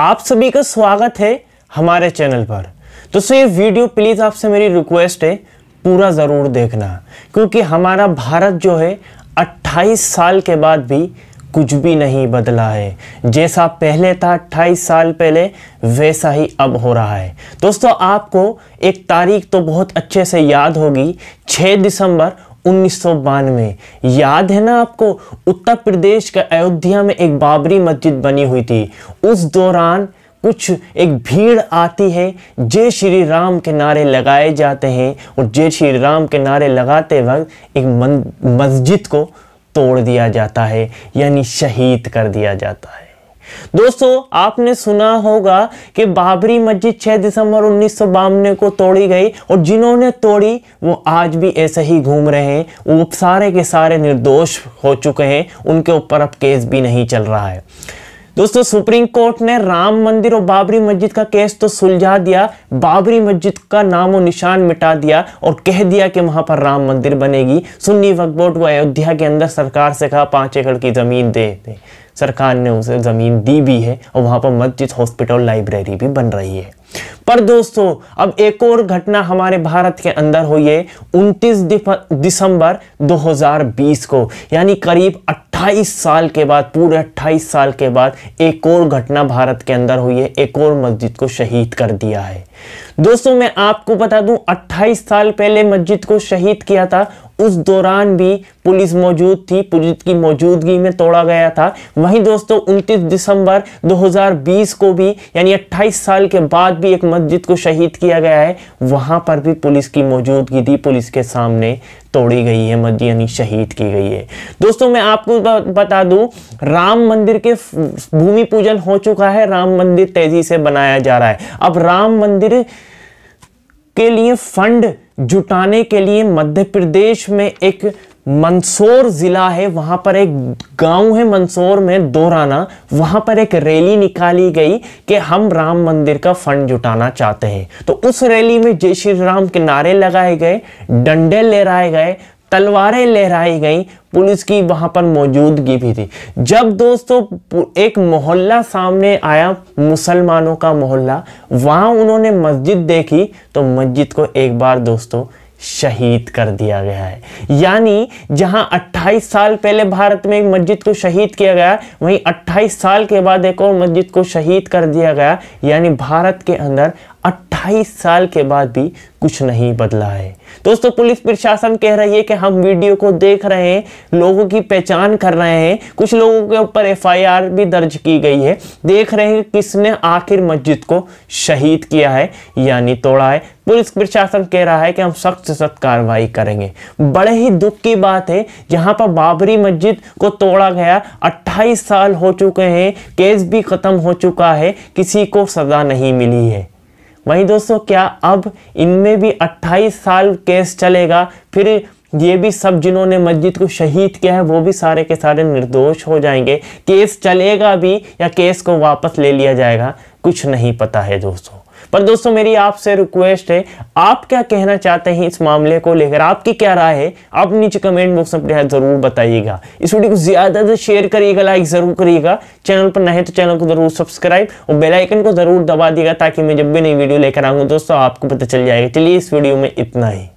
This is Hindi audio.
आप सभी का स्वागत है हमारे चैनल पर दोस्तों ये वीडियो प्लीज़ आपसे मेरी रिक्वेस्ट है पूरा ज़रूर देखना क्योंकि हमारा भारत जो है 28 साल के बाद भी कुछ भी नहीं बदला है जैसा पहले था 28 साल पहले वैसा ही अब हो रहा है दोस्तों आपको एक तारीख तो बहुत अच्छे से याद होगी 6 दिसंबर उन्नीस याद है ना आपको उत्तर प्रदेश का अयोध्या में एक बाबरी मस्जिद बनी हुई थी उस दौरान कुछ एक भीड़ आती है जय श्री राम के नारे लगाए जाते हैं और जय श्री राम के नारे लगाते वक्त एक मस्जिद को तोड़ दिया जाता है यानी शहीद कर दिया जाता है दोस्तों आपने सुना होगा कि बाबरी मस्जिद 6 दिसंबर उन्नीस को तोड़ी गई और जिन्होंने तोड़ी वो आज भी ऐसे ही घूम रहे हैं वो सारे के सारे निर्दोष हो चुके हैं उनके ऊपर अब केस भी नहीं चल रहा है दोस्तों सुप्रीम कोर्ट ने राम मंदिर और बाबरी मस्जिद का केस तो सुलझा दिया बाबरी मस्जिद का नामो निशान मिटा दिया और कह दिया कि वहां पर राम मंदिर बनेगी सुन्नी वकबोट व को अयोध्या के अंदर सरकार से कहा पांच एकड़ की जमीन दे दे सरकार ने उसे ज़मीन दी भी है और वहां पर मस्जिद हॉस्पिटल लाइब्रेरी भी बन रही है पर दोस्तों अब एक और घटना हमारे भारत के अंदर हुई है उनतीस दिसंबर 2020 को यानी करीब 28 साल के बाद पूरे 28 साल के बाद एक और घटना भारत के अंदर हुई है एक और मस्जिद को शहीद कर दिया है दोस्तों मैं आपको बता दूं 28 साल पहले मस्जिद को शहीद किया था उस दौरान भी पुलिस मौजूद थी पुलिस की मौजूदगी में तोड़ा गया था वहीं दोस्तों 29 दिसंबर 2020 को भी यानी 28 साल के बाद भी एक मस्जिद को शहीद किया गया है वहां पर भी पुलिस की मौजूदगी थी पुलिस के सामने तोड़ी गई है मस्जिद यानी शहीद की गई है दोस्तों मैं आपको बता दूं राम मंदिर के भूमि पूजन हो चुका है राम मंदिर तेजी से बनाया जा रहा है अब राम मंदिर के लिए फंड जुटाने के लिए मध्य प्रदेश में एक मंदसौर ज़िला है वहाँ पर एक गांव है मंदसौर में दोराना वहाँ पर एक रैली निकाली गई कि हम राम मंदिर का फंड जुटाना चाहते हैं तो उस रैली में जय श्री राम के नारे लगाए गए डंडे लहराए गए तलवारें लहराई गई पुलिस की वहाँ पर मौजूदगी भी थी जब दोस्तों एक मोहल्ला सामने आया मुसलमानों का मोहल्ला वहाँ उन्होंने मस्जिद देखी तो मस्जिद को एक बार दोस्तों शहीद कर दिया गया है यानी जहां 28 साल पहले भारत में एक मस्जिद को शहीद किया गया वहीं 28 साल के बाद एक और मस्जिद को शहीद कर दिया गया यानी भारत के अंदर 28 साल के बाद भी कुछ नहीं बदला है दोस्तों पुलिस प्रशासन कह रही है कि हम वीडियो को देख रहे हैं लोगों की पहचान कर रहे हैं कुछ लोगों के ऊपर एफआईआर भी दर्ज की गई है देख रहे हैं किसने आखिर मस्जिद को शहीद किया है यानी तोड़ा है पुलिस प्रशासन कह रहा है कि हम सख्त से सख्त कार्रवाई करेंगे बड़े ही दुख की बात है जहां पर बाबरी मस्जिद को तोड़ा गया 28 साल हो चुके हैं केस भी खत्म हो चुका है किसी को सजा नहीं मिली है वहीं दोस्तों क्या अब इनमें भी 28 साल केस चलेगा फिर ये भी सब जिन्होंने मस्जिद को शहीद किया है वो भी सारे के सारे निर्दोष हो जाएंगे केस चलेगा भी या केस को वापस ले लिया जाएगा कुछ नहीं पता है दोस्तों पर दोस्तों मेरी आपसे रिक्वेस्ट है आप क्या कहना चाहते हैं इस मामले को लेकर आपकी क्या राय है आप नीचे कमेंट बॉक्स में अपने जरूर बताइएगा इस वीडियो को ज़्यादा से शेयर करिएगा लाइक ज़रूर करिएगा चैनल पर नहीं तो चैनल को ज़रूर सब्सक्राइब और बेलाइकन को ज़रूर दबा दिएगा ताकि मैं जब भी नई वीडियो लेकर आऊँगा दोस्तों आपको पता चल जाएगा चलिए इस वीडियो में इतना ही